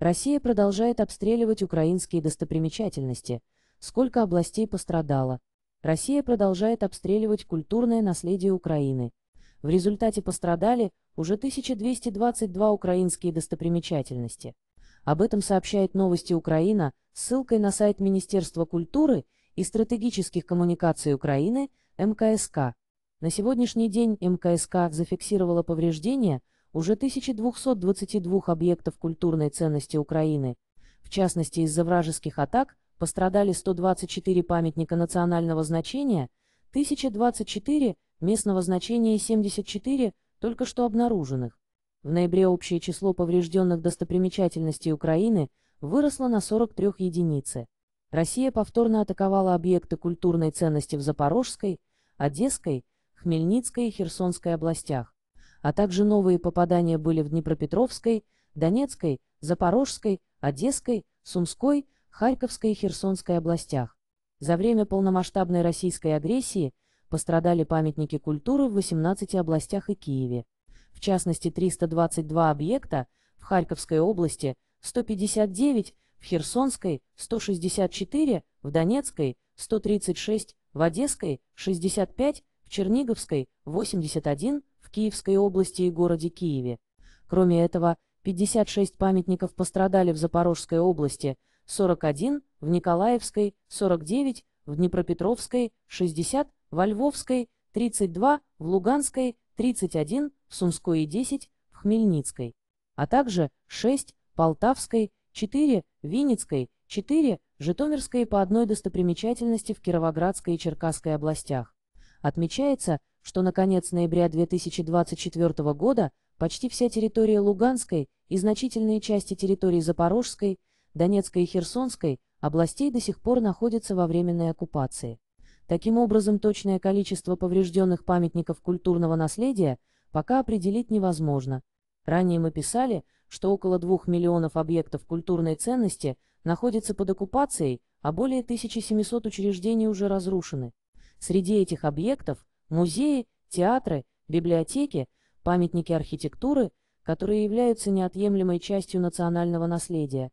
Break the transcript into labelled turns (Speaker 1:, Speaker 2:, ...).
Speaker 1: Россия продолжает обстреливать украинские достопримечательности. Сколько областей пострадало? Россия продолжает обстреливать культурное наследие Украины. В результате пострадали уже 1222 украинские достопримечательности. Об этом сообщает «Новости Украина» с ссылкой на сайт Министерства культуры и стратегических коммуникаций Украины МКСК. На сегодняшний день МКСК зафиксировала повреждения – уже 1222 объектов культурной ценности Украины, в частности из-за вражеских атак, пострадали 124 памятника национального значения, 1024 местного значения и 74 только что обнаруженных. В ноябре общее число поврежденных достопримечательностей Украины выросло на 43 единицы. Россия повторно атаковала объекты культурной ценности в Запорожской, Одесской, Хмельницкой и Херсонской областях а также новые попадания были в Днепропетровской, Донецкой, Запорожской, Одесской, Сумской, Харьковской и Херсонской областях. За время полномасштабной российской агрессии пострадали памятники культуры в 18 областях и Киеве. В частности, 322 объекта в Харьковской области, 159 в Херсонской, 164 в Донецкой, 136 в Одесской, 65 в Черниговской, 81 в Киевской области и городе Киеве. Кроме этого, 56 памятников пострадали в Запорожской области, 41 – в Николаевской, 49 – в Днепропетровской, 60 – во Львовской, 32 – в Луганской, 31 – в Сумской и 10 – в Хмельницкой, а также 6 – Полтавской, 4 – Винницкой, 4 – Житомирской и по одной достопримечательности в Кировоградской и Черкасской областях. Отмечается, что на конец ноября 2024 года почти вся территория Луганской и значительные части территории Запорожской, Донецкой и Херсонской областей до сих пор находятся во временной оккупации. Таким образом, точное количество поврежденных памятников культурного наследия пока определить невозможно. Ранее мы писали, что около двух миллионов объектов культурной ценности находятся под оккупацией, а более 1700 учреждений уже разрушены. Среди этих объектов Музеи, театры, библиотеки, памятники архитектуры, которые являются неотъемлемой частью национального наследия,